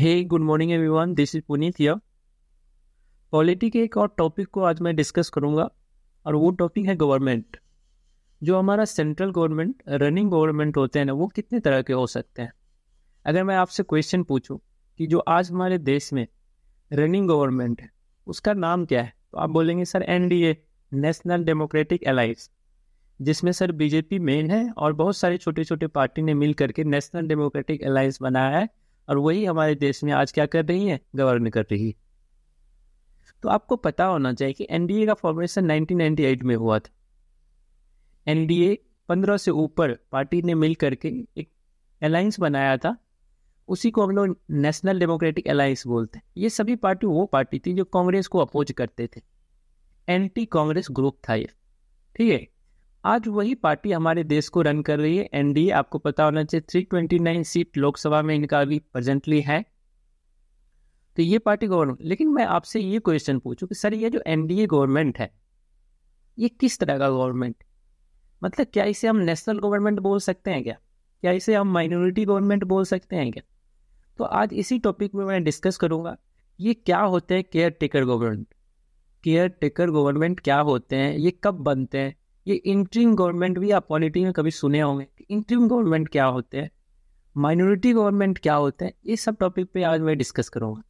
hey good morning everyone this is Puneet here polity के एक और टॉपिक को आज मैं डिस्कस करूँगा और वो टॉपिक है गवर्नमेंट जो हमारा सेंट्रल गवर्नमेंट रनिंग गवर्नमेंट होते हैं ना वो कितने तरह के हो सकते हैं अगर मैं आपसे क्वेश्चन पूछूं कि जो आज हमारे देश में रनिंग गवर्नमेंट है उसका नाम क्या है तो आप बोलेंगे sir N national democratic alliance जिसमें सर बीजेपी मेन है और बहुत सारे छोटे छोटे पार्टी ने मिल करके नेशनल डेमोक्रेटिक अलायंस बनाया है और वही हमारे देश में आज क्या कर रही है गवर्न कर रही है तो आपको पता होना चाहिए कि एनडीए का फॉर्मेशन 1998 में हुआ था एनडीए 15 से ऊपर पार्टी ने मिल करके एक अलायंस बनाया था उसी को हम लोग नेशनल डेमोक्रेटिक अलायंस बोलते हैं ये सभी पार्टी वो पार्टी थी जो कांग्रेस को अपोज करते थे एंटी कांग्रेस ग्रुप था ये ठीक है आज वही पार्टी हमारे देश को रन कर रही है एनडीए आपको पता होना चाहिए नाइन सीट लोकसभा में इनका अभी प्रेजेंटली है तो ये पार्टी गवर्नमेंट लेकिन मैं आपसे ये क्वेश्चन पूछूं कि सर ये जो एनडीए गवर्नमेंट है ये किस तरह का गवर्नमेंट मतलब क्या इसे हम नेशनल गवर्नमेंट बोल सकते हैं क्या क्या इसे हम माइनॉरिटी गवर्नमेंट बोल सकते हैं क्या तो आज इसी टॉपिक में मैं डिस्कस करूंगा ये क्या होते हैं caretaker government caretaker government क्या होते हैं ये कब बनते हैं ये इंट्रीम गवर्नमेंट भी आप पॉलिटी में कभी सुने होंगे इंट्रीम गवर्नमेंट क्या होते हैं माइनॉरिटी गवर्नमेंट क्या होते हैं ये सब टॉपिक पे आज मैं डिस्कस करूँगा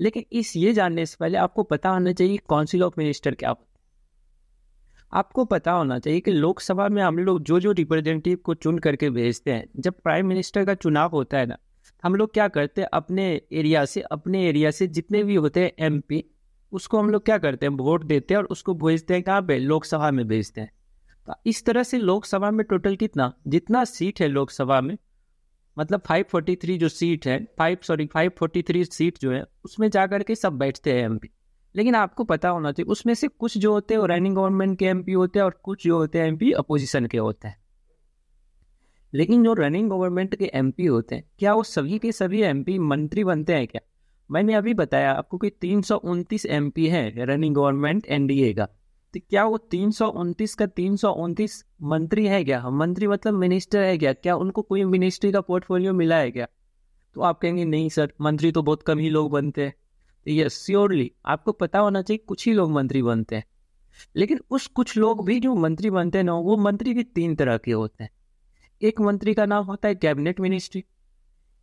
लेकिन इस ये जानने से पहले आपको पता होना चाहिए काउंसिल ऑफ मिनिस्टर क्या होते हैं आपको पता होना चाहिए कि लोकसभा में हम लोग जो जो रिप्रेजेंटेटिव को चुन करके भेजते हैं जब प्राइम मिनिस्टर का चुनाव होता है ना हम लोग क्या करते हैं अपने एरिया से अपने एरिया से जितने भी होते हैं एम उसको हम लोग क्या करते हैं वोट देते हैं और उसको भेजते हैं कहाँ पे लोकसभा में भेजते हैं तो इस तरह से लोकसभा में टोटल कितना जितना सीट है लोकसभा में मतलब 543 जो सीट है फाइव सॉरी 543 सीट जो है उसमें जा करके सब बैठते हैं एम लेकिन आपको पता होना चाहिए उसमें से कुछ जो होते हैं वो रनिंग गवर्नमेंट के एम होते हैं और कुछ जो होते हैं एम अपोजिशन के होते हैं लेकिन जो रनिंग गवर्नमेंट के एमपी होते हैं क्या वो सभी के सभी एमपी मंत्री बनते हैं क्या मैंने अभी बताया आपको कि तीन सौ उनतीस एम पी है रनिंग गवर्नमेंट एनडीए का तो क्या वो तीन सौ उनतीस का तीन सौ उनतीस मंत्री है क्या मंत्री मतलब मिनिस्टर है क्या क्या उनको कोई मिनिस्ट्री का पोर्टफोलियो मिला है क्या तो आप कहेंगे नहीं सर मंत्री तो बहुत कम ही लोग बनते हैं तो यस श्योरली आपको पता होना चाहिए कुछ ही लोग मंत्री बनते हैं लेकिन उस कुछ लोग भी जो मंत्री बनते हैं ना वो मंत्री भी तीन तरह के होते हैं एक मंत्री का नाम होता है कैबिनेट मिनिस्ट्री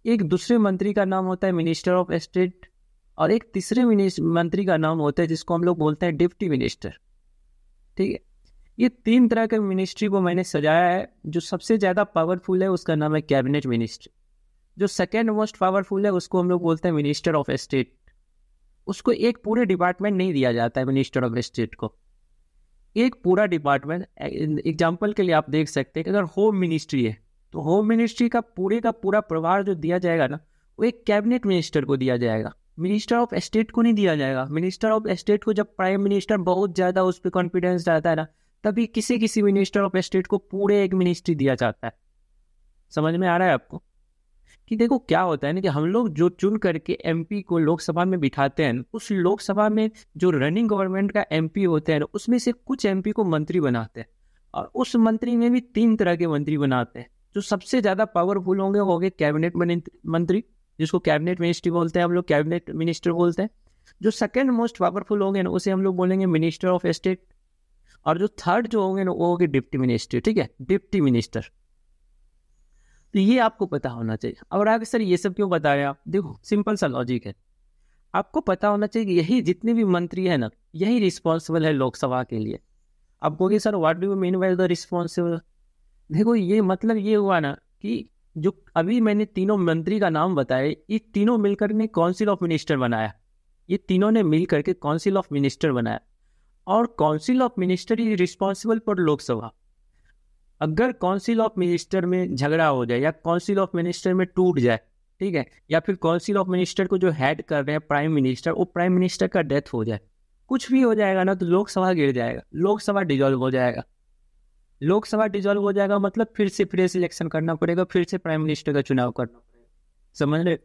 एक दूसरे मंत्री का नाम होता है मिनिस्टर ऑफ स्टेट और एक तीसरे मंत्री का नाम होता है जिसको हम लोग बोलते हैं डिप्टी मिनिस्टर ठीक है ये तीन तरह के मिनिस्ट्री को मैंने सजाया है जो सबसे ज़्यादा पावरफुल है उसका नाम है कैबिनेट मिनिस्ट्री जो सेकेंड मोस्ट पावरफुल है उसको हम लोग बोलते हैं मिनिस्टर ऑफ स्टेट उसको एक पूरे डिपार्टमेंट नहीं दिया जाता है मिनिस्टर ऑफ स्टेट को एक पूरा डिपार्टमेंट एग्जाम्पल के लिए आप देख सकते हैं कि अगर होम मिनिस्ट्री है तो होम मिनिस्ट्री का पूरे का पूरा प्रभार जो दिया जाएगा ना वो एक कैबिनेट मिनिस्टर को दिया जाएगा मिनिस्टर ऑफ स्टेट को नहीं दिया जाएगा मिनिस्टर ऑफ स्टेट को जब प्राइम मिनिस्टर बहुत ज़्यादा उस पर कॉन्फिडेंस जाता है ना तभी किसी किसी मिनिस्टर ऑफ स्टेट को पूरे एक मिनिस्ट्री दिया जाता है समझ में आ रहा है आपको कि देखो क्या होता है ना कि हम लोग जो चुन करके एम को लोकसभा में बिठाते हैं उस लोकसभा में जो रनिंग गवर्नमेंट का एम होते हैं उसमें से कुछ एम को मंत्री बनाते हैं और उस मंत्री में भी तीन तरह के मंत्री बनाते हैं जो सबसे ज्यादा पावरफुल होंगे वो होंगे कैबिनेट मंत्री जिसको कैबिनेट मिनिस्ट्री बोलते हैं हम लोग कैबिनेट मिनिस्टर बोलते हैं जो सेकेंड मोस्ट पावरफुल होंगे ना उसे हम लोग बोलेंगे मिनिस्टर ऑफ स्टेट और जो थर्ड जो होंगे ना वो होंगे डिप्टी मिनिस्टर ठीक है डिप्टी मिनिस्टर तो ये आपको पता होना चाहिए और आगे सर ये सब क्यों बताया आप देखो सिंपल सा लॉजिक है आपको पता होना चाहिए यही जितने भी मंत्री है ना यही रिस्पॉन्सिबल है लोकसभा के लिए आप कहोगे sir what do you mean by the responsible देखो ये मतलब ये हुआ ना कि जो अभी मैंने तीनों मंत्री का नाम बताया ये तीनों मिलकर ने काउंसिल ऑफ मिनिस्टर बनाया ये तीनों ने मिल करके काउंसिल ऑफ मिनिस्टर बनाया और council of minister is responsible for Lok Sabha अगर काउंसिल ऑफ मिनिस्टर में झगड़ा हो जाए या काउंसिल ऑफ मिनिस्टर में टूट जाए ठीक है या फिर काउंसिल ऑफ मिनिस्टर को जो हेड कर रहे हैं प्राइम मिनिस्टर वो प्राइम मिनिस्टर का डेथ हो जाए कुछ भी हो जाएगा ना तो लोकसभा गिर जाएगा लोकसभा डिजॉल्व हो जाएगा लोकसभा डिजॉल्व हो जाएगा मतलब फिर से फ्रेश इलेक्शन करना पड़ेगा फिर से प्राइम मिनिस्टर का चुनाव करना पड़ेगा समझ रहे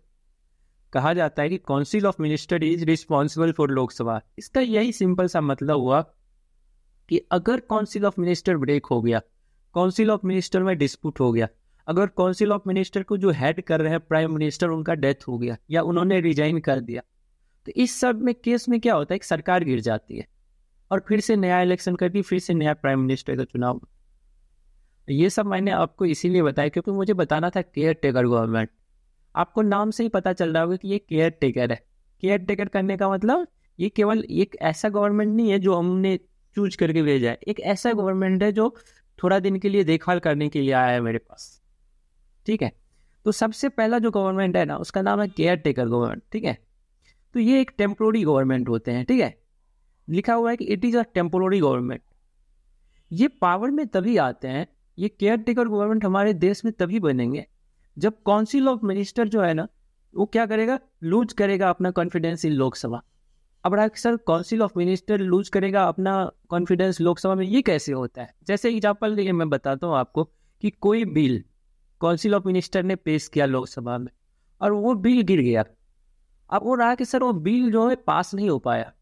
कहा जाता है कि council of minister is responsible for Lok Sabha इसका यही सिंपल सा मतलब हुआ कि अगर काउंसिल ऑफ मिनिस्टर ब्रेक हो गया काउंसिल ऑफ मिनिस्टर में डिस्प्यूट हो गया अगर काउंसिल ऑफ मिनिस्टर को जो हेड कर रहे हैं प्राइम मिनिस्टर उनका डेथ हो गया या उन्होंने रिजाइन कर दिया तो इस सब में केस में क्या होता है एक सरकार गिर जाती है और फिर से नया इलेक्शन करके फिर से नया प्राइम मिनिस्टर का चुनाव ये सब मैंने आपको इसीलिए बताया क्योंकि मुझे बताना था केयर टेकर गवर्नमेंट आपको नाम से ही पता चल रहा होगा कि ये केयर टेकर है केयर टेकर करने का मतलब ये केवल एक ऐसा गवर्नमेंट नहीं है जो हमने चूज करके भेजा है एक ऐसा गवर्नमेंट है जो थोड़ा दिन के लिए देखभाल करने के लिए आया है मेरे पास ठीक है तो सबसे पहला जो गवर्नमेंट है ना उसका नाम है केयर टेकर गवर्नमेंट ठीक है तो ये एक टेम्प्रोरी गवर्नमेंट होते हैं ठीक है लिखा हुआ है कि it is a temporary government ये पावर में तभी आते हैं ये केयर टेकर गवर्नमेंट हमारे देश में तभी बनेंगे जब काउंसिल ऑफ मिनिस्टर जो है ना वो क्या करेगा लूज करेगा अपना कॉन्फिडेंस इन लोकसभा अब sir council of minister lose करेगा अपना कॉन्फिडेंस लोकसभा में ये कैसे होता है जैसे एग्जाम्पल के मैं बताता हूँ आपको कि कोई बिल काउंसिल ऑफ मिनिस्टर ने पेश किया लोकसभा में और वो बिल गिर गया अब वो रहा कि सर वो बिल जो है पास नहीं हो पाया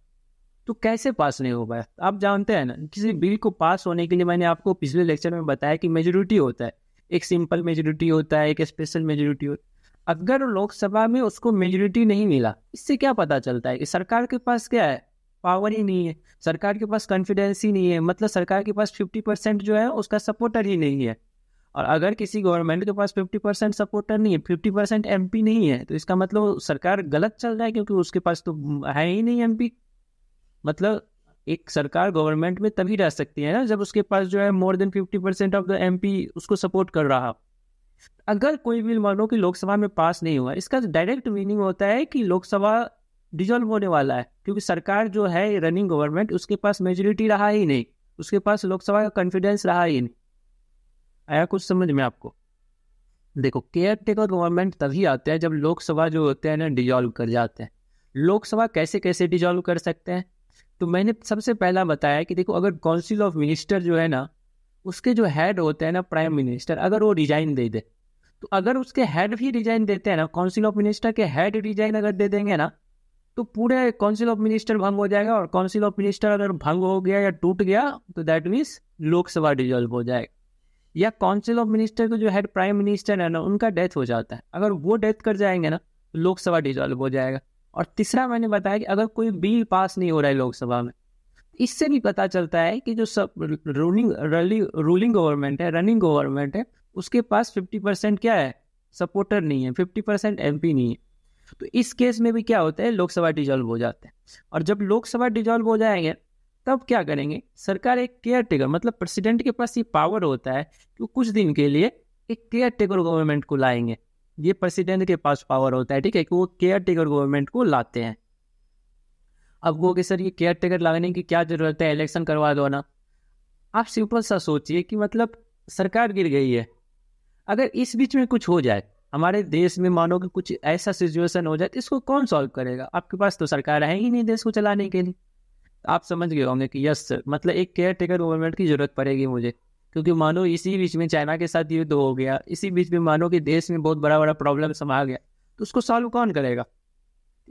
तो कैसे पास नहीं हो पाया आप जानते हैं ना किसी बिल को पास होने के लिए मैंने आपको पिछले लेक्चर में बताया कि मेजोरिटी होता है एक सिंपल मेजोरिटी होता है एक स्पेशल मेजोरिटी होता है अगर लोकसभा में उसको मेजोरिटी नहीं मिला इससे क्या पता चलता है कि सरकार के पास क्या है पावर ही नहीं है सरकार के पास कॉन्फिडेंस ही नहीं है मतलब सरकार के पास फिफ्टी परसेंट जो है उसका सपोर्टर ही नहीं है और अगर किसी गवर्नमेंट के पास फिफ्टी परसेंट सपोर्टर नहीं है फिफ्टी परसेंट एम नहीं है तो इसका मतलब सरकार गलत चल रहा है क्योंकि उसके पास तो है ही नहीं एम मतलब एक सरकार गवर्नमेंट में तभी रह सकती है ना जब उसके पास जो है more than fifty percent of the M उसको सपोर्ट कर रहा अगर कोई बिल मानो कि लोकसभा में पास नहीं हुआ इसका डायरेक्ट तो मीनिंग होता है कि लोकसभा डिजॉल्व होने वाला है क्योंकि सरकार जो है रनिंग गवर्नमेंट उसके पास मेजोरिटी रहा ही नहीं उसके पास लोकसभा का कॉन्फिडेंस रहा ही नहीं आया कुछ समझ में आपको देखो केयर टेकर गवर्नमेंट तभी आते हैं जब लोकसभा जो होते हैं ना डिजॉल्व कर जाते हैं लोकसभा कैसे कैसे डिजॉल्व कर सकते हैं तो मैंने सबसे पहला बताया कि देखो अगर काउंसिल ऑफ मिनिस्टर जो है ना उसके जो हेड होते हैं ना प्राइम मिनिस्टर अगर वो रिजाइन दे दे तो अगर उसके हेड भी रिजाइन देते हैं ना काउंसिल ऑफ मिनिस्टर के हेड रिजाइन अगर दे देंगे ना तो पूरे काउंसिल ऑफ मिनिस्टर भंग हो जाएगा और काउंसिल ऑफ मिनिस्टर अगर भंग हो गया या टूट गया तो दैट मीन्स लोकसभा डिजॉल्व हो जाएगा या काउंसिल ऑफ मिनिस्टर का जो हेड प्राइम मिनिस्टर है ना उनका डेथ हो जाता है अगर वो डेथ कर जाएंगे ना तो लोकसभा डिजॉल्व हो जाएगा और तीसरा मैंने बताया कि अगर कोई बिल पास नहीं हो रहा है लोकसभा में इससे भी पता चलता है कि जो सब रूलिंग रूलिंग गवर्नमेंट है रनिंग गवर्नमेंट है उसके पास फिफ्टी परसेंट क्या है सपोर्टर नहीं है फिफ्टी परसेंट एम नहीं है तो इस केस में भी क्या होता है लोकसभा डिजॉल्व हो जाते हैं और जब लोकसभा डिजॉल्व हो जाएंगे तब क्या करेंगे सरकार एक केयर टेकर मतलब प्रेसिडेंट के पास ये पावर होता है कि कुछ दिन के लिए एक केयर टेकर गवर्नमेंट को लाएंगे ये प्रेसिडेंट के पास पावर होता है ठीक है कि वो केयर टेकर गवर्नमेंट को लाते हैं अब वो कि सर ये केयर टेकर लाने की क्या ज़रूरत है इलेक्शन करवा दो ना आप सिंपल सा सोचिए कि मतलब सरकार गिर गई है अगर इस बीच में कुछ हो जाए हमारे देश में मानो कि कुछ ऐसा सिचुएशन हो जाए तो इसको कौन सॉल्व करेगा आपके पास तो सरकार है ही नहीं देश को चलाने के लिए आप समझ गए होंगे कि यस सर मतलब एक केयर टेकर गवर्नमेंट की ज़रूरत पड़ेगी मुझे क्योंकि मानो इसी बीच में चाइना के साथ युद्ध हो गया इसी बीच में मानो कि देश में बहुत बड़ा बड़ा प्रॉब्लम समा गया तो उसको सॉल्व कौन करेगा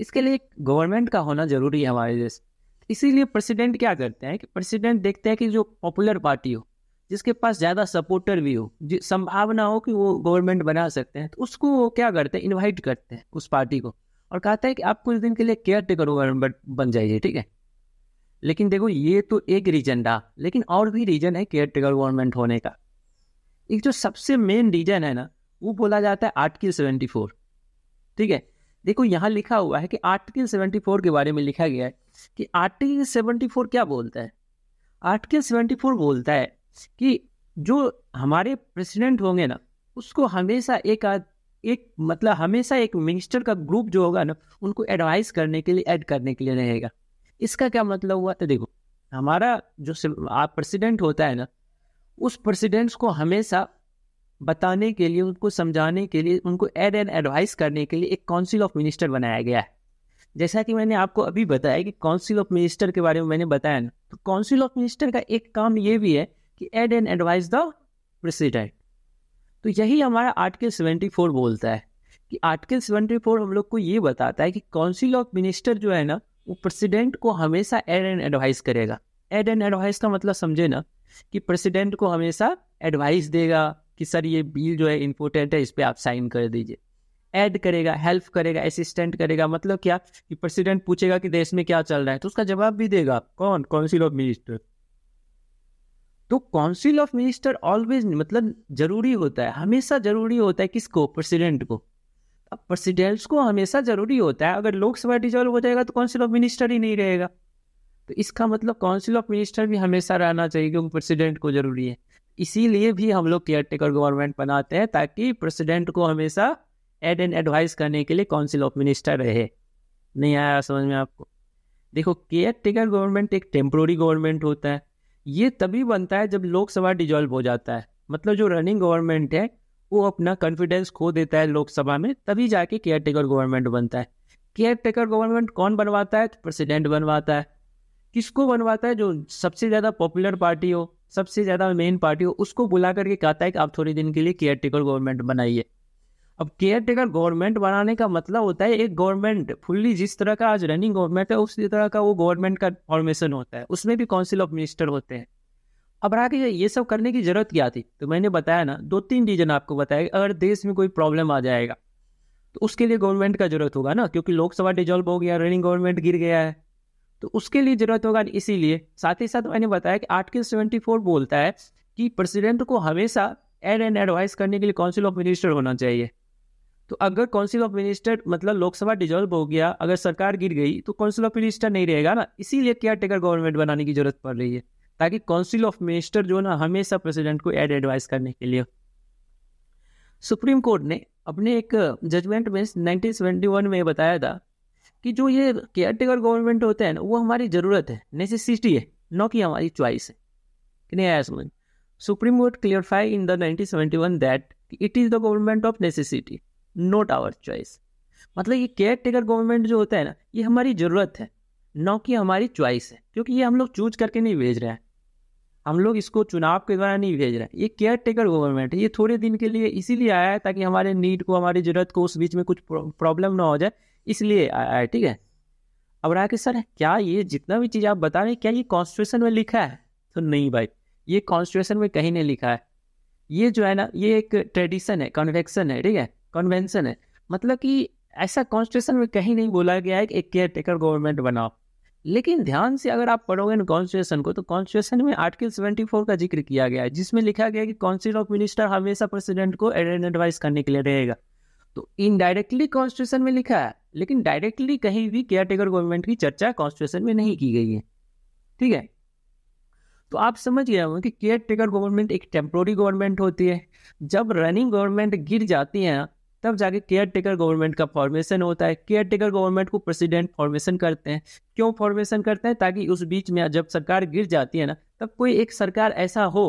इसके लिए गवर्नमेंट का होना जरूरी है हमारे देश इसीलिए प्रेसिडेंट क्या करते हैं कि प्रेसिडेंट देखते हैं कि जो पॉपुलर पार्टी हो जिसके पास ज़्यादा सपोर्टर भी हो संभावना हो कि वो गवर्नमेंट बना सकते हैं तो उसको वो क्या करते हैं इन्वाइट करते हैं उस पार्टी को और कहता है कि आप कुछ दिन के लिए केयर टेकर गवर्नमेंट बन जाइए ठीक है लेकिन देखो ये तो एक रीजन रहा लेकिन और भी रीजन है केयर टेकर गवर्नमेंट होने का एक जो सबसे मेन रीजन है ना वो बोला जाता है आर्टिकल सेवेंटी फोर ठीक है देखो यहाँ लिखा हुआ है कि आर्टिकल सेवेंटी फोर के बारे में लिखा गया है कि आर्टिकल सेवेंटी फोर क्या बोलता है आर्टिकल सेवेंटी फोर बोलता है कि जो हमारे प्रेसिडेंट होंगे ना उसको हमेशा एक एक मतलब हमेशा एक मिनिस्टर का ग्रुप जो होगा ना उनको एडवाइस करने के लिए ऐड करने के लिए रहेगा इसका क्या मतलब हुआ था तो देखो हमारा जो आप प्रेसिडेंट होता है ना उस प्रेसिडेंट्स को हमेशा बताने के लिए उनको समझाने के लिए उनको एड एंड एडवाइस करने के लिए एक काउंसिल ऑफ मिनिस्टर बनाया गया है जैसा कि मैंने आपको अभी बताया कि काउंसिल ऑफ मिनिस्टर के बारे में मैंने बताया ना तो काउंसिल ऑफ मिनिस्टर का एक काम ये भी है कि aid and advice the president तो यही हमारा आर्टिकल सेवेंटी फोर बोलता है कि आर्टिकल सेवेंटी फोर हम लोग को ये बताता है कि काउंसिल ऑफ मिनिस्टर जो है ना प्रेसिडेंट को हमेशा एड एंड एडवाइस करेगा एड एंड एडवाइस का मतलब समझे ना कि प्रेसिडेंट को हमेशा एडवाइस देगा कि सर ये बिल जो है इम्पोर्टेंट है इस पर आप साइन कर दीजिए ऐड करेगा हेल्प करेगा असिस्टेंट करेगा मतलब क्या कि प्रेसिडेंट पूछेगा कि देश में क्या चल रहा है तो उसका जवाब भी देगा कौन काउंसिल ऑफ मिनिस्टर तो काउंसिल ऑफ मिनिस्टर ऑलवेज मतलब जरूरी होता है हमेशा जरूरी होता है किसको प्रेसिडेंट को अब प्रेसिडेंट्स को हमेशा जरूरी होता है अगर लोकसभा डिजॉल्व हो जाएगा तो काउंसिल ऑफ मिनिस्टर ही नहीं रहेगा तो इसका मतलब काउंसिल ऑफ मिनिस्टर भी हमेशा रहना चाहिए क्योंकि प्रेसिडेंट को जरूरी है इसीलिए भी हम लोग केयर टेकर गवर्नमेंट बनाते हैं ताकि प्रेसिडेंट को हमेशा एड एंड एडवाइस करने के लिए काउंसिल ऑफ मिनिस्टर रहे नहीं आया समझ में आपको देखो केयर टेकर गवर्नमेंट एक टेम्प्रोरी गवर्नमेंट होता है ये तभी बनता है जब लोकसभा डिजॉल्व हो जाता है मतलब जो रनिंग गवर्नमेंट है वो अपना कॉन्फिडेंस खो देता है लोकसभा में तभी जाके केयर टेकर गवर्नमेंट बनता है केयर टेकर गवर्नमेंट कौन बनवाता है तो प्रेसिडेंट बनवाता है किसको बनवाता है जो सबसे ज़्यादा पॉपुलर पार्टी हो सबसे ज़्यादा मेन पार्टी हो उसको बुला करके कहता है कि आप थोड़ी दिन के लिए केयर टेकर गवर्नमेंट बनाइए अब केयर टेकर गवर्नमेंट बनाने का मतलब होता है एक गवर्नमेंट फुल्ली जिस तरह का आज रनिंग गवर्नमेंट है उसी तरह का वो गवर्नमेंट का फॉर्मेशन होता है उसमें भी काउंसिल ऑफ मिनिस्टर होते हैं अब रहा कि ये सब करने की ज़रूरत क्या थी तो मैंने बताया ना दो तीन रीजन आपको बताया अगर देश में कोई प्रॉब्लम आ जाएगा तो उसके लिए गवर्नमेंट का जरूरत होगा ना क्योंकि लोकसभा डिजॉल्व हो गया रनिंग गवर्नमेंट गिर गया है तो उसके लिए जरूरत होगा इसीलिए साथ ही साथ मैंने बताया कि आर्टिकल सेवेंटी फोर बोलता है कि प्रेसिडेंट को हमेशा एड एंड एडवाइस करने के लिए काउंसिल ऑफ मिनिस्टर होना चाहिए तो अगर काउंसिल ऑफ मिनिस्टर मतलब लोकसभा डिजॉल्व हो गया अगर सरकार गिर गई तो काउंसिल ऑफ मिनिस्टर नहीं रहेगा ना इसीलिए केयर टेकर गवर्नमेंट बनाने की जरूरत पड़ रही है ताकि काउंसिल ऑफ मिनिस्टर जो ना हमेशा प्रेसिडेंट को एड एडवाइस करने के लिए सुप्रीम कोर्ट ने अपने एक जजमेंट में 1971 में बताया था कि जो ये केयर टेकर गवर्नमेंट होते हैं ना वो हमारी ज़रूरत है नेसेसिटी है न कि हमारी च्वाइस है कि नहीं आया समझ supreme court clarify in the one that it is the government of necessity not our choice मतलब ये केयर टेकर गवर्नमेंट जो होता है ना ये हमारी ज़रूरत है न कि हमारी चॉइस है क्योंकि ये हम लोग चूज करके नहीं भेज रहे हैं हम लोग इसको चुनाव के द्वारा नहीं भेज रहे हैं ये केयर टेकर गवर्नमेंट है ये थोड़े दिन के लिए इसीलिए आया है ताकि हमारे नीड को हमारी जरूरत को उस बीच में कुछ प्रॉब्लम ना हो जाए इसलिए आया है ठीक है अब रहा कि सर क्या ये जितना भी चीज़ आप बता रहे हैं क्या ये कॉन्स्टिट्यूशन में लिखा है तो नहीं भाई ये कॉन्स्टिट्यूशन में कहीं नहीं लिखा है ये जो है ना ये एक ट्रेडिशन है कन्वेक्शन है ठीक है कन्वेंशन है मतलब कि ऐसा कॉन्स्टिट्यूशन में कहीं नहीं बोला गया है कि एक केयर टेकर गवर्नमेंट बनाओ लेकिन ध्यान से अगर आप पढ़ोगे ना कॉन्स्टिट्यूशन को तो कॉन्स्टिट्यूशन में आर्टिकल 74 का जिक्र किया गया है जिसमें लिखा गया है कि काउंसिल ऑफ मिनिस्टर हमेशा प्रेसिडेंट को एडवाइस करने के लिए रहेगा तो इनडायरेक्टली कॉन्स्टिट्यूशन में लिखा है लेकिन डायरेक्टली कहीं भी केयर गवर्नमेंट की चर्चा कॉन्स्टिट्यूशन में नहीं की गई है ठीक है तो आप समझ गए होंगे कि केयर टेकर गवर्नमेंट एक टेम्प्रोरी गवर्नमेंट होती है जब रनिंग गवर्नमेंट गिर जाती है तब जाके केयर टेकर गवर्नमेंट का फॉर्मेशन होता है केयर टेकर गवर्नमेंट को प्रेसिडेंट फॉर्मेशन करते हैं क्यों फॉर्मेशन करते हैं ताकि उस बीच में जब सरकार गिर जाती है ना तब कोई एक सरकार ऐसा हो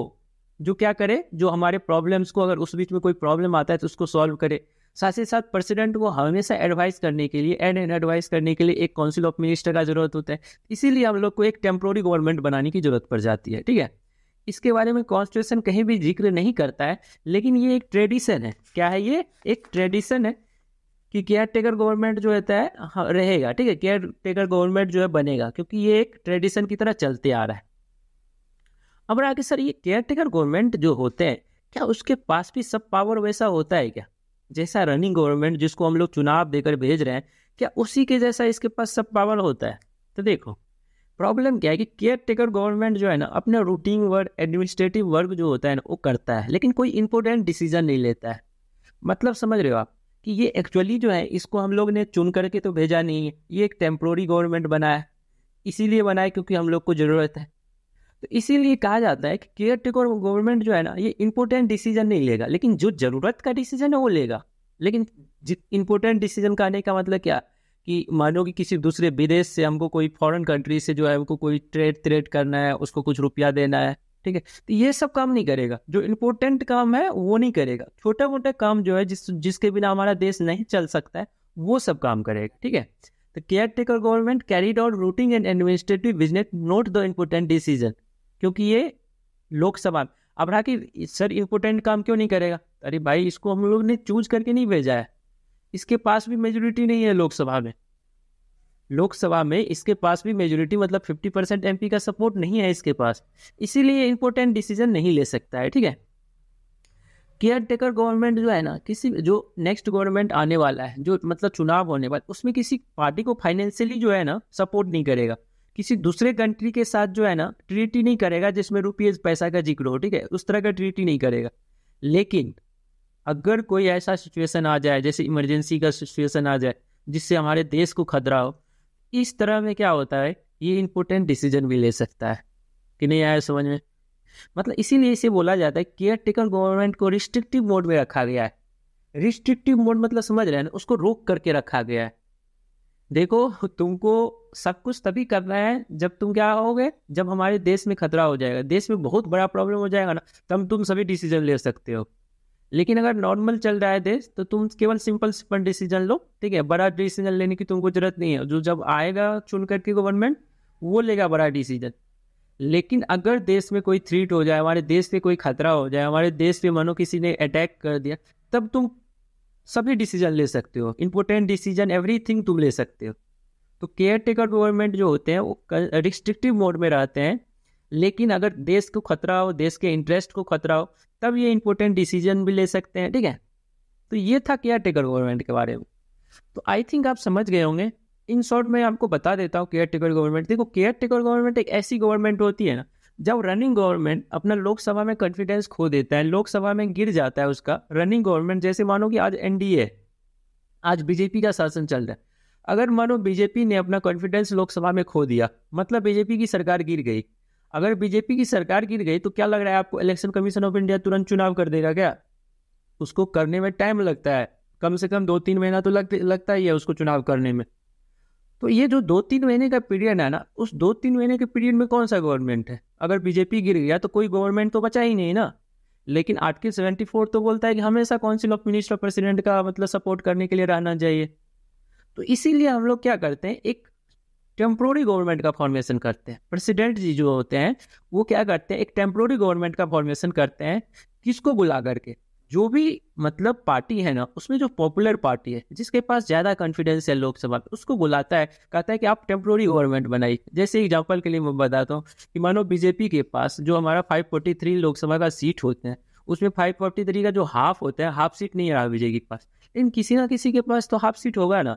जो क्या करे जो हमारे प्रॉब्लम्स को अगर उस बीच में कोई प्रॉब्लम आता है तो उसको सॉल्व करे साथ ही साथ प्रेसिडेंट को हमेशा एडवाइस करने के लिए एंड एंड एडवाइस करने के लिए एक काउंसिल ऑफ मिनिस्टर का जरूरत होता है इसीलिए हम लोग को एक टेम्प्रोरी गवर्नमेंट बनाने की जरूरत पड़ जाती है ठीक है इसके बारे में कॉन्स्टिट्यूशन कहीं भी जिक्र नहीं करता है लेकिन ये एक ट्रेडिशन है क्या है ये एक ट्रेडिशन है कि केयर टेकर गवर्नमेंट जो रहता है हाँ, रहेगा ठीक है केयर टेकर गवर्नमेंट जो है बनेगा क्योंकि ये एक ट्रेडिशन की तरह चलते आ रहा है अब आगे सर ये केयर टेकर गवर्नमेंट जो होते हैं क्या उसके पास भी सब पावर वैसा होता है क्या जैसा रनिंग गवर्नमेंट जिसको हम लोग चुनाव देकर भेज रहे हैं क्या उसी के जैसा इसके पास सब पावर होता है तो देखो प्रॉब्लम क्या है कि केयर टेकर गवर्नमेंट जो है ना अपना रूटीन वर्क एडमिनिस्ट्रेटिव वर्क जो होता है ना वो करता है लेकिन कोई इंपॉर्टेंट डिसीजन नहीं लेता है मतलब समझ रहे हो आप कि ये एक्चुअली जो है इसको हम लोग ने चुन करके तो भेजा नहीं है ये एक टेम्प्रोरी गवर्नमेंट बना है इसीलिए बना है क्योंकि हम लोग को ज़रूरत है तो इसीलिए कहा जाता है कि केयर टेकर गवर्नमेंट जो है ना ये इम्पोर्टेंट डिसीजन नहीं लेगा लेकिन जो ज़रूरत का डिसीजन है वो लेगा लेकिन इम्पोर्टेंट डिसीजन का आने का मतलब क्या कि मानो कि किसी दूसरे विदेश से हमको कोई फॉरेन कंट्री से जो है उनको कोई ट्रेड ट्रेड करना है उसको कुछ रुपया देना है ठीक है तो ये सब काम नहीं करेगा जो इम्पोर्टेंट काम है वो नहीं करेगा छोटा मोटा काम जो है जिस जिसके बिना हमारा देश नहीं चल सकता है वो सब काम करेगा ठीक है तो caretaker government carried out routing and administrative business not the important decision क्योंकि ये लोकसभा अब रहा कि सर इम्पोर्टेंट काम क्यों नहीं करेगा अरे भाई इसको हम लोग ने चूज करके नहीं भेजा है इसके पास भी मेजोरिटी नहीं है लोकसभा में लोकसभा में इसके पास भी मेजोरिटी मतलब 50 परसेंट एम का सपोर्ट नहीं है इसके पास इसीलिए इंपॉर्टेंट डिसीजन नहीं ले सकता है ठीक है केयर टेकर गवर्नमेंट जो है ना किसी जो नेक्स्ट गवर्नमेंट आने वाला है जो मतलब चुनाव होने वाला उसमें किसी पार्टी को फाइनेंशियली जो है ना सपोर्ट नहीं करेगा किसी दूसरे कंट्री के साथ जो है ना ट्रीटी नहीं करेगा जिसमें रुपये पैसा का जिक्र हो ठीक है उस तरह का ट्रीटी नहीं करेगा लेकिन अगर कोई ऐसा सिचुएशन आ जाए जैसे इमरजेंसी का सिचुएशन आ जाए जिससे हमारे देश को खतरा हो इस तरह में क्या होता है ये इम्पोर्टेंट डिसीजन भी ले सकता है कि नहीं आया समझ में मतलब इसीलिए इसे बोला जाता है केयर टेकर गवर्नमेंट को रिस्ट्रिक्टिव मोड में रखा गया है रिस्ट्रिक्टिव मोड मतलब समझ रहे हैं ना उसको रोक करके रखा गया है देखो तुमको सब कुछ तभी करना है जब तुम क्या होगे जब हमारे देश में खतरा हो जाएगा देश में बहुत बड़ा प्रॉब्लम हो जाएगा ना तब तुम सभी डिसीजन ले सकते हो लेकिन अगर नॉर्मल चल रहा है देश तो तुम केवल सिंपल सिंपल डिसीजन लो ठीक है बड़ा डिसीजन लेने की तुमको जरूरत नहीं है जो जब आएगा चुन करके गवर्नमेंट वो लेगा बड़ा डिसीजन लेकिन अगर देश में कोई थ्रीट हो जाए हमारे देश पे कोई खतरा हो जाए हमारे देश पे मानो किसी ने अटैक कर दिया तब तुम सभी डिसीजन ले सकते हो इम्पोर्टेंट डिसीजन एवरी तुम ले सकते हो तो केयर टेकर गवर्नमेंट जो होते हैं वो रिस्ट्रिक्टिव मोड में रहते हैं लेकिन अगर देश को खतरा हो देश के इंटरेस्ट को खतरा हो तब ये इंपॉर्टेंट डिसीजन भी ले सकते हैं ठीक है तो ये था केयर टेकर गवर्नमेंट के बारे में तो आई थिंक आप समझ गए होंगे इन शॉर्ट मैं आपको बता देता हूँ केयर टेकर गवर्नमेंट देखो केयर टेकर गवर्नमेंट एक ऐसी गवर्नमेंट होती है ना जब रनिंग गवर्नमेंट अपना लोकसभा में कॉन्फिडेंस खो देता है लोकसभा में गिर जाता है उसका रनिंग गवर्नमेंट जैसे मानो कि आज एनडीए आज बीजेपी का शासन चल रहा है अगर मानो बीजेपी ने अपना कॉन्फिडेंस लोकसभा में खो दिया मतलब बीजेपी की सरकार गिर गई अगर बीजेपी की सरकार गिर गई तो क्या लग रहा है आपको इलेक्शन कमीशन ऑफ इंडिया तुरंत चुनाव कर देगा क्या उसको करने में टाइम लगता है कम से कम दो तीन महीना तो लग, लगता ही है उसको चुनाव करने में तो ये जो दो तीन महीने का पीरियड है ना उस दो तीन महीने के पीरियड में कौन सा गवर्नमेंट है अगर बीजेपी गिर गया तो कोई गवर्नमेंट तो बचा ही नहीं ना लेकिन आर्टिकल सेवेंटी फोर तो बोलता है कि हमेशा काउंसिल ऑफ मिनिस्टर प्रेसिडेंट का मतलब सपोर्ट करने के लिए रहना चाहिए तो इसीलिए हम लोग क्या करते हैं एक टेम्प्रोरी गवर्नमेंट का फॉर्मेशन करते हैं प्रेसिडेंट जी जो होते हैं वो क्या करते हैं एक टेम्प्रोरी गवर्नमेंट का फॉर्मेशन करते हैं किसको बुला करके जो भी मतलब पार्टी है ना उसमें जो पॉपुलर पार्टी है जिसके पास ज़्यादा कॉन्फिडेंस है लोकसभा में उसको बुलाता है कहता है कि आप टेम्प्रोरी गवर्नमेंट बनाइए जैसे एग्जाम्पल के लिए मैं बताता हूँ कि मानो बीजेपी के पास जो हमारा थ्री लोकसभा का सीट होते हैं उसमें थ्री का जो हाफ होता है हाफ सीट नहीं रहा बीजेपी के पास लेकिन किसी ना किसी के पास तो हाफ सीट होगा ना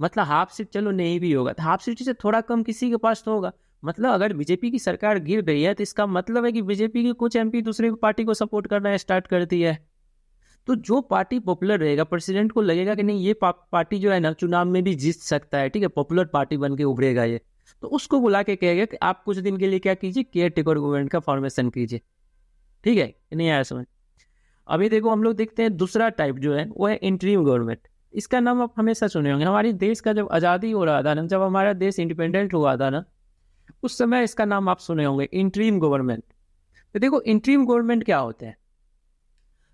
मतलब हाफ सीट चलो नहीं भी होगा तो हाफ सीट से थोड़ा कम किसी के पास तो होगा मतलब अगर बीजेपी की सरकार गिर गई है तो इसका मतलब है कि बीजेपी के कुछ एमपी दूसरे पार्टी को सपोर्ट करना स्टार्ट कर दी है तो जो पार्टी पॉपुलर रहेगा प्रेसिडेंट को लगेगा कि नहीं ये पार्टी जो है ना चुनाव में भी जीत सकता है ठीक है पॉपुलर पार्टी बन के उभरेगा ये तो उसको बुला के कहेगा कि आप कुछ दिन के लिए क्या कीजिए केयर टेकर गवर्नमेंट का फॉर्मेशन कीजिए ठीक है नहीं आया समझ अभी देखो हम लोग देखते हैं दूसरा टाइप जो है वो है इंट्रीम गवर्नमेंट इसका नाम आप हमेशा सुने होंगे हमारे देश का जब आज़ादी हो रहा था ना जब हमारा देश इंडिपेंडेंट हुआ था ना उस समय इसका नाम आप सुने होंगे इंट्रीम गवर्नमेंट तो देखो इंट्रीम गवर्नमेंट क्या होते हैं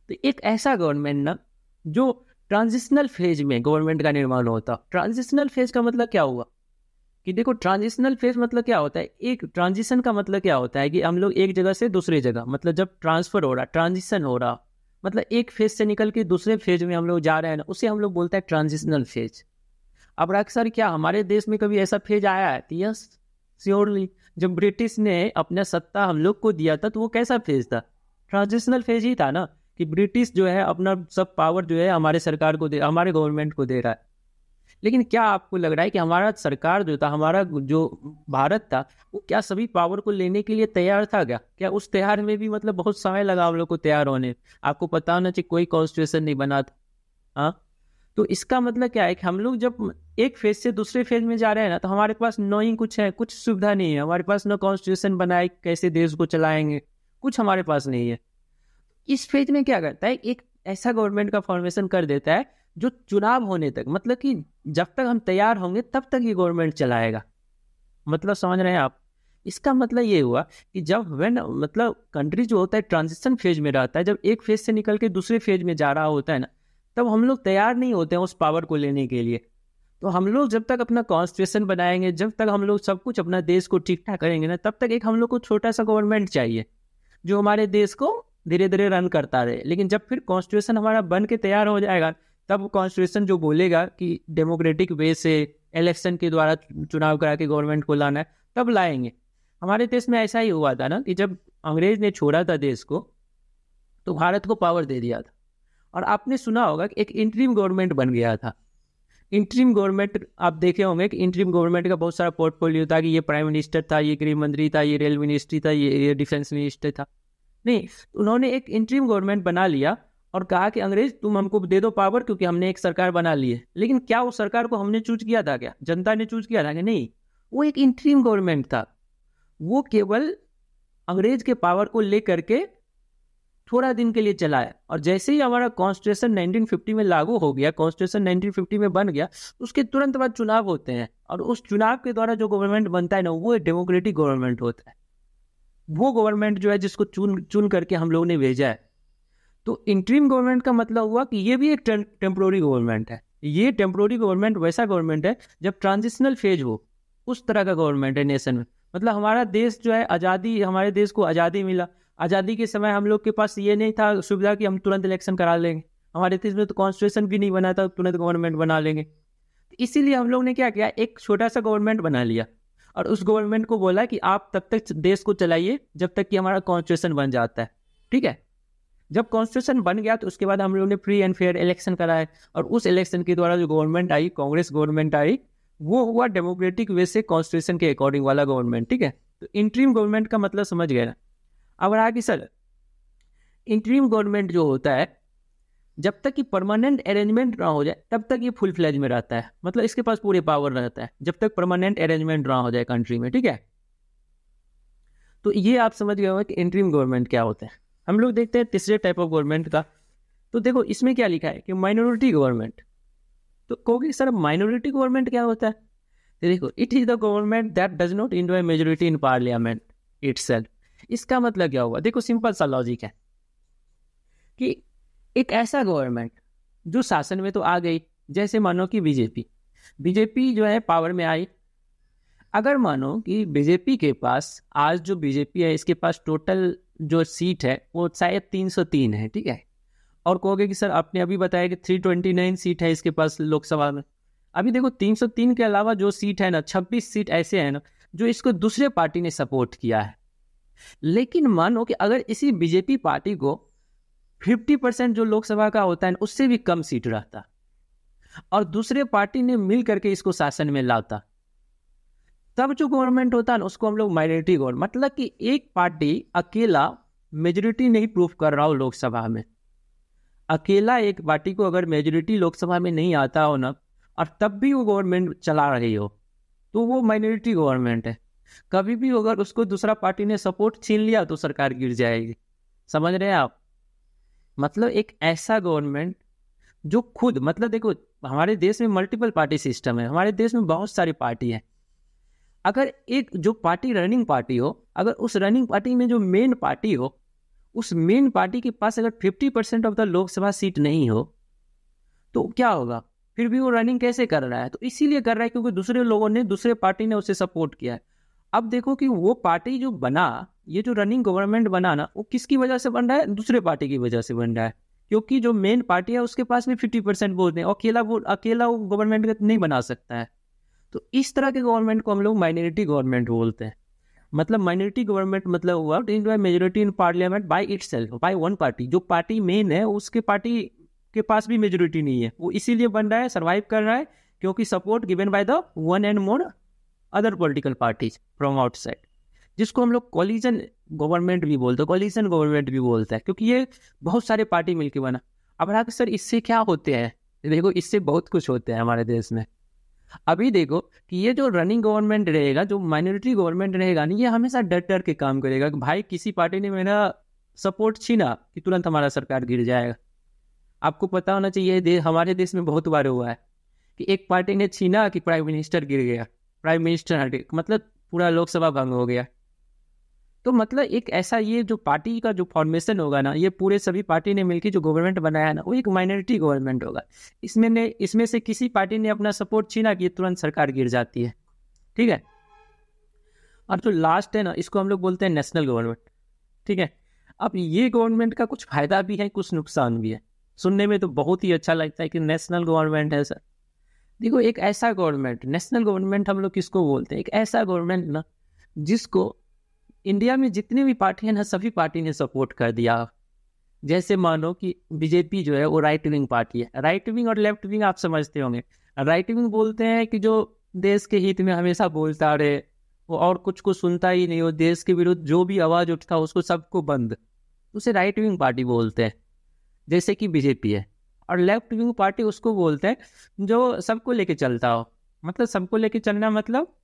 तो एक ऐसा गवर्नमेंट ना जो ट्रांजिशनल फेज में गवर्नमेंट का निर्माण होता ट्रांजिशनल फेज का मतलब क्या हुआ कि देखो ट्रांजिशनल फेज मतलब क्या होता है एक ट्रांजिशन का मतलब क्या होता है कि हम लोग एक जगह से दूसरी जगह मतलब जब ट्रांसफर हो रहा ट्रांजिशन हो रहा मतलब एक फेज से निकल के दूसरे फेज में हम लोग जा रहे हैं ना उसे हम लोग बोलते हैं ट्रांजिशनल फेज अब अक्सर क्या हमारे देश में कभी ऐसा फेज आया है यस तो श्योरली जब ब्रिटिश ने अपना सत्ता हम लोग को दिया था तो वो कैसा फेज था ट्रांजिशनल फेज ही था ना कि ब्रिटिश जो है अपना सब पावर जो है हमारे सरकार को दे हमारे गवर्नमेंट को दे रहा है लेकिन क्या आपको लग रहा है कि हमारा सरकार जो था हमारा जो भारत था वो क्या सभी पावर को लेने के लिए तैयार था क्या क्या उस त्यौहार में भी मतलब बहुत समय लगा हम लोग को तैयार होने आपको पता होना चाहिए कोई कॉन्स्टिट्यूशन नहीं बना था हाँ तो इसका मतलब क्या है कि हम लोग जब एक फेज से दूसरे फेज में जा रहे हैं ना तो हमारे पास न ही कुछ है कुछ सुविधा नहीं है हमारे पास न कॉन्स्टिट्यूशन बनाए कैसे देश को चलाएंगे कुछ हमारे पास नहीं है इस फेज में क्या करता है एक ऐसा गवर्नमेंट का फॉर्मेशन कर देता है जो चुनाव होने तक मतलब कि जब तक हम तैयार होंगे तब तक ये गवर्नमेंट चलाएगा मतलब समझ रहे हैं आप इसका मतलब ये हुआ कि जब वेन मतलब कंट्री जो होता है ट्रांजिशन फेज में रहता है जब एक फेज से निकल के दूसरे फेज में जा रहा होता है ना तब हम लोग तैयार नहीं होते हैं उस पावर को लेने के लिए तो हम लोग जब तक अपना कॉन्स्टिट्यूशन बनाएंगे जब तक हम लोग सब कुछ अपना देश को ठीक ठाक करेंगे ना तब तक एक हम लोग को छोटा सा गवर्नमेंट चाहिए जो हमारे देश को धीरे धीरे रन करता रहे लेकिन जब फिर कॉन्स्टिट्यूशन हमारा बन के तैयार हो जाएगा तब कॉन्स्टिट्यूशन जो बोलेगा कि डेमोक्रेटिक वे से इलेक्शन के द्वारा चुनाव करा के गवर्नमेंट को लाना है तब लाएंगे हमारे देश में ऐसा ही हुआ था ना कि जब अंग्रेज ने छोड़ा था देश को तो भारत को पावर दे दिया था और आपने सुना होगा कि एक इंट्रीम गवर्नमेंट बन गया था इंट्रीम गवर्नमेंट आप देखे होंगे कि इंट्रीम गवर्नमेंट का बहुत सारा पोर्टफोलियो था कि ये प्राइम मिनिस्टर था ये गृह मंत्री था ये रेल मिनिस्ट्री था ये, ये डिफेंस मिनिस्टर था नहीं उन्होंने एक इंट्रीम गवर्नमेंट बना लिया और कहा कि अंग्रेज तुम हमको दे दो पावर क्योंकि हमने एक सरकार बना ली है लेकिन क्या उस सरकार को हमने चूज किया था क्या जनता ने चूज किया था कि नहीं वो एक इंट्रीम गवर्नमेंट था वो केवल अंग्रेज के पावर को ले करके थोड़ा दिन के लिए चलाया और जैसे ही हमारा कॉन्स्टिट्यूशन 1950 में लागू हो गया कॉन्स्टिट्यूशन 1950 में बन गया उसके तुरंत बाद चुनाव होते हैं और उस चुनाव के द्वारा जो गवर्नमेंट बनता है ना वो डेमोक्रेटिक गवर्नमेंट होता है वो गवर्नमेंट जो है जिसको चुन चुन करके हम लोगों ने भेजा है तो इंट्रीम गवर्नमेंट का मतलब हुआ कि ये भी एक टेम्प्रोरी गवर्नमेंट है ये टेम्प्रोरी गवर्नमेंट वैसा गवर्नमेंट है जब ट्रांजिशनल फेज हो उस तरह का गवर्नमेंट है नेशन में मतलब हमारा देश जो है आज़ादी हमारे देश को आज़ादी मिला आज़ादी के समय हम लोग के पास ये नहीं था सुविधा कि हम तुरंत इलेक्शन करा लेंगे हमारे देश में तो कॉन्स्टिट्यूशन भी नहीं बना था तुरंत गवर्नमेंट बना लेंगे तो इसीलिए हम लोग ने क्या किया एक छोटा सा गवर्नमेंट बना लिया और उस गवर्नमेंट को बोला कि आप तब तक देश को चलाइए जब तक कि हमारा कॉन्स्टिट्यूशन बन जाता है ठीक है जब कॉन्स्टिट्यूशन बन गया तो उसके बाद हम लोगों ने फ्री एंड फेयर इलेक्शन कराए और उस इलेक्शन के द्वारा जो गवर्नमेंट आई कांग्रेस गवर्नमेंट आई वो हुआ डेमोक्रेटिक वे से कॉन्स्टिट्यूशन के अकॉर्डिंग वाला गवर्नमेंट ठीक है तो इंट्रीम गवर्नमेंट का मतलब समझ गए ना अब रहा कि सर इंट्रीम गवर्नमेंट जो होता है जब तक कि परमानेंट अरेंजमेंट ना हो जाए तब तक ये फुल फ्लैज में रहता है मतलब इसके पास पूरे पावर रहता है जब तक परमानेंट अरेंजमेंट ना हो जाए कंट्री में ठीक है तो ये आप समझ गए कि इंट्रीम गवर्नमेंट क्या होते हैं हम लोग देखते हैं तीसरे टाइप ऑफ गवर्नमेंट का तो देखो इसमें क्या लिखा है कि माइनॉरिटी गवर्नमेंट तो कहोगे सर माइनॉरिटी गवर्नमेंट क्या होता है तो देखो it is the government that does not enjoy majority in parliament it's इसका मतलब क्या हुआ देखो सिंपल सा लॉजिक है कि एक ऐसा गवर्नमेंट जो शासन में तो आ गई जैसे मानो कि बीजेपी बीजेपी जो है पावर में आई अगर मानो कि बीजेपी के पास आज जो बीजेपी है इसके पास टोटल जो सीट है वो शायद तीन सौ तीन है ठीक है और कहोगे कि सर आपने अभी बताया कि थ्री ट्वेंटी नाइन सीट है इसके पास लोकसभा में अभी देखो तीन सौ तीन के अलावा जो सीट है ना छब्बीस सीट ऐसे है ना जो इसको दूसरे पार्टी ने सपोर्ट किया है लेकिन मानो कि अगर इसी बीजेपी पार्टी को फिफ्टी परसेंट जो लोकसभा का होता है उससे भी कम सीट रहता और दूसरे पार्टी ने मिल करके इसको शासन में लाता तब जो गवर्नमेंट होता है ना उसको हम लोग माइनॉरिटी गवर्नमेंट मतलब कि एक पार्टी अकेला मेजोरिटी नहीं प्रूफ कर रहा हो लोकसभा में अकेला एक पार्टी को अगर मेजोरिटी लोकसभा में नहीं आता हो ना और तब भी वो गवर्नमेंट चला रही हो तो वो माइनॉरिटी गवर्नमेंट है कभी भी अगर उसको दूसरा पार्टी ने सपोर्ट छीन लिया तो सरकार गिर जाएगी समझ रहे हैं आप मतलब एक ऐसा गवर्नमेंट जो खुद मतलब देखो हमारे देश में मल्टीपल पार्टी सिस्टम है हमारे देश में बहुत सारी पार्टी है अगर एक जो पार्टी रनिंग पार्टी हो अगर उस रनिंग पार्टी में जो मेन पार्टी हो उस मेन पार्टी के पास अगर fifty percent of the Lok Sabha seat नहीं हो तो क्या होगा फिर भी वो रनिंग कैसे कर रहा है तो इसीलिए कर रहा है क्योंकि दूसरे लोगों ने दूसरे पार्टी ने उसे सपोर्ट किया है अब देखो कि वो पार्टी जो बना ये जो रनिंग गवर्नमेंट बना ना वो किसकी वजह से बन रहा है दूसरे पार्टी की वजह से बन रहा है क्योंकि जो मेन पार्टी है उसके पास भी फिफ्टी परसेंट वोट नहीं अकेला वो अकेला वो गवर्नमेंट नहीं बना सकता है तो इस तरह के गवर्नमेंट को हम लोग माइनॉरिटी गवर्नमेंट बोलते हैं मतलब माइनॉरिटी गवर्नमेंट मतलब हुआ in by majority in parliament by itself by one party जो पार्टी मेन है उसके पार्टी के पास भी मेजोरिटी नहीं है वो इसीलिए बन रहा है सर्वाइव कर रहा है क्योंकि support given by the one and more other political parties from outside जिसको हम लोग कॉलिजन गवर्नमेंट भी बोलते हैं कॉलिजन गवर्नमेंट भी बोलते हैं क्योंकि ये बहुत सारे पार्टी मिलकर बना अब राकेश सर इससे क्या होते हैं देखो इससे बहुत कुछ होते हैं हमारे देश में अभी देखो कि ये जो रनिंग गवर्नमेंट रहेगा जो माइनॉरिटी गवर्नमेंट रहेगा ना ये हमेशा डर डर के काम करेगा कि भाई किसी पार्टी ने मेरा सपोर्ट छीना कि तुरंत हमारा सरकार गिर जाएगा आपको पता होना चाहिए दे, हमारे देश में बहुत बार हुआ है कि एक पार्टी ने छीना कि प्राइम मिनिस्टर गिर गया प्राइम मिनिस्टर हट मतलब पूरा लोकसभा भंग हो गया तो मतलब एक ऐसा ये जो पार्टी का जो फॉर्मेशन होगा ना ये पूरे सभी पार्टी ने मिलकर जो गवर्नमेंट बनाया ना वो एक माइनॉरिटी गवर्नमेंट होगा इसमें ने इसमें से किसी पार्टी ने अपना सपोर्ट छीना कि तुरंत सरकार गिर जाती है ठीक है अब जो लास्ट है ना इसको हम लोग बोलते हैं नेशनल गवर्नमेंट ठीक है अब ये गवर्नमेंट का कुछ फायदा भी है कुछ नुकसान भी है सुनने में तो बहुत ही अच्छा लगता है कि नेशनल गवर्नमेंट है सर देखो एक ऐसा गवर्नमेंट नेशनल गवर्नमेंट हम लोग किसको बोलते हैं एक ऐसा गवर्नमेंट ना जिसको इंडिया में जितनी भी पार्टी हैं सभी पार्टी ने सपोर्ट कर दिया जैसे मानो कि बीजेपी जो है वो राइट विंग पार्टी है राइट विंग और लेफ्ट विंग आप समझते होंगे राइट विंग बोलते हैं कि जो देश के हित में हमेशा बोलता रहे वो और कुछ को सुनता ही नहीं हो देश के विरुद्ध जो भी आवाज़ उठता उसको सबको बंद उसे राइट विंग पार्टी बोलते हैं जैसे कि बीजेपी है और लेफ्ट विंग पार्टी उसको बोलते हैं जो सबको लेके चलता हो मतलब सबको लेके चलना मतलब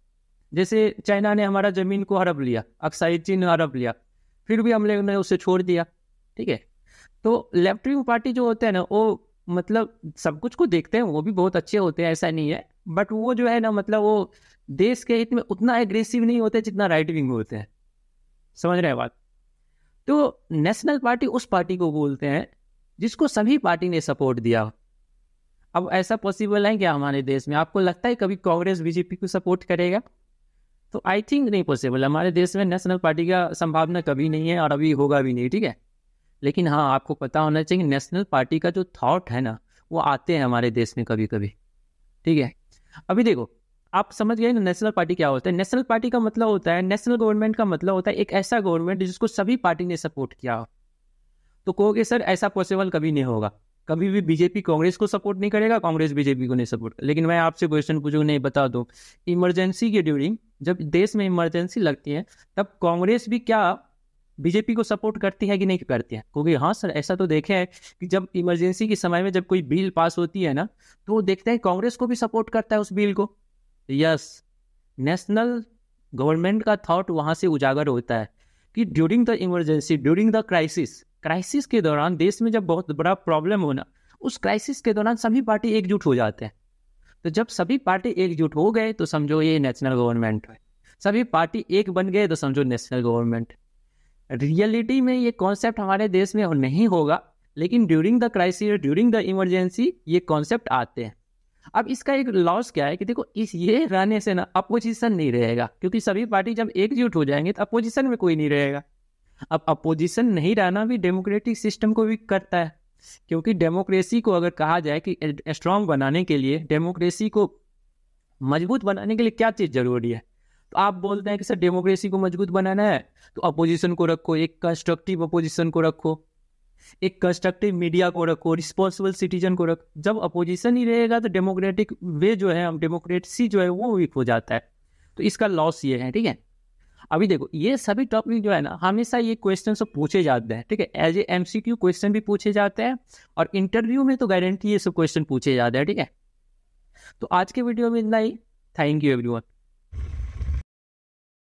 जैसे चाइना ने हमारा ज़मीन को हड़प लिया अक्साई चीन हड़प लिया फिर भी हम लोगों ने उसे छोड़ दिया ठीक है तो लेफ्ट विंग पार्टी जो होते हैं ना वो मतलब सब कुछ को देखते हैं वो भी बहुत अच्छे होते हैं ऐसा नहीं है बट वो जो है ना मतलब वो देश के हित में उतना एग्रेसिव नहीं होते जितना राइट विंग होते हैं समझ रहे हैं बात तो नेशनल पार्टी उस पार्टी को बोलते हैं जिसको सभी पार्टी ने सपोर्ट दिया अब ऐसा पॉसिबल है क्या हमारे देश में आपको लगता है कभी कांग्रेस बीजेपी को सपोर्ट करेगा तो आई थिंक नहीं पॉसिबल हमारे देश में नेशनल पार्टी का संभावना कभी नहीं है और अभी होगा भी नहीं ठीक है लेकिन हाँ आपको पता होना चाहिए नेशनल पार्टी का जो थाट है ना वो आते हैं हमारे देश में कभी कभी ठीक है अभी देखो आप समझ गए ना नेशनल पार्टी क्या होता है नेशनल पार्टी का मतलब होता है नेशनल गवर्नमेंट का मतलब होता है एक ऐसा गवर्नमेंट जिसको सभी पार्टी ने सपोर्ट किया हो तो कहोगे सर ऐसा पॉसिबल कभी नहीं होगा कभी भी बीजेपी कांग्रेस को सपोर्ट नहीं करेगा कांग्रेस बीजेपी को नहीं सपोर्ट लेकिन मैं आपसे क्वेश्चन पूछूंगा नहीं बता दो इमरजेंसी के ड्यूरिंग जब देश में इमरजेंसी लगती है तब कांग्रेस भी क्या बीजेपी को सपोर्ट करती है कि नहीं करती है क्योंकि हाँ सर ऐसा तो देखे हैं कि जब इमरजेंसी के समय में जब कोई बिल पास होती है ना तो वो देखते हैं कांग्रेस को भी सपोर्ट करता है उस बिल को यस नेशनल गवर्नमेंट का थॉट वहाँ से उजागर होता है कि during the emergency during the crisis crisis के दौरान देश में जब बहुत बड़ा प्रॉब्लम होना उस क्राइसिस के दौरान सभी पार्टी एकजुट हो जाते हैं तो जब सभी पार्टी एकजुट हो गए तो समझो ये नेशनल गवर्नमेंट है सभी पार्टी एक बन गए तो समझो नेशनल गवर्नमेंट रियलिटी में ये कॉन्सेप्ट हमारे देश में नहीं होगा लेकिन during the crisis during the emergency ये कॉन्सेप्ट आते हैं अब इसका एक लॉस क्या है कि देखो इस ये रहने से ना अपोजिशन नहीं रहेगा क्योंकि सभी पार्टी जब एकजुट हो जाएंगे तो अपोजिशन में कोई नहीं रहेगा अब अपोजिशन नहीं रहना भी डेमोक्रेटिक सिस्टम को वीक करता है क्योंकि डेमोक्रेसी को अगर कहा जाए कि स्ट्रांग बनाने के लिए डेमोक्रेसी को मजबूत बनाने के लिए क्या चीज़ ज़रूरी है तो आप बोलते हैं कि सर डेमोक्रेसी को मजबूत बनाना है तो अपोजिशन को रखो एक कंस्ट्रक्टिव अपोजिशन को रखो एक कंस्ट्रक्टिव मीडिया को रखो रिस्पॉन्सिबल सिटीजन को रखो जब अपोजिशन ही रहेगा तो डेमोक्रेटिक वे जो है हम डेमोक्रेसी जो है वो वीक हो जाता है तो इसका लॉस ये है ठीक है अभी देखो ये सभी टॉपिक जो है ना हमेशा ये क्वेश्चन सब पूछे जाते हैं ठीक है as a M C Q question भी पूछे जाते हैं और इंटरव्यू में तो गारंटी ये सब क्वेश्चन पूछे जाते हैं ठीक है तो आज के वीडियो में इतना ही थैंक यू एवरीवन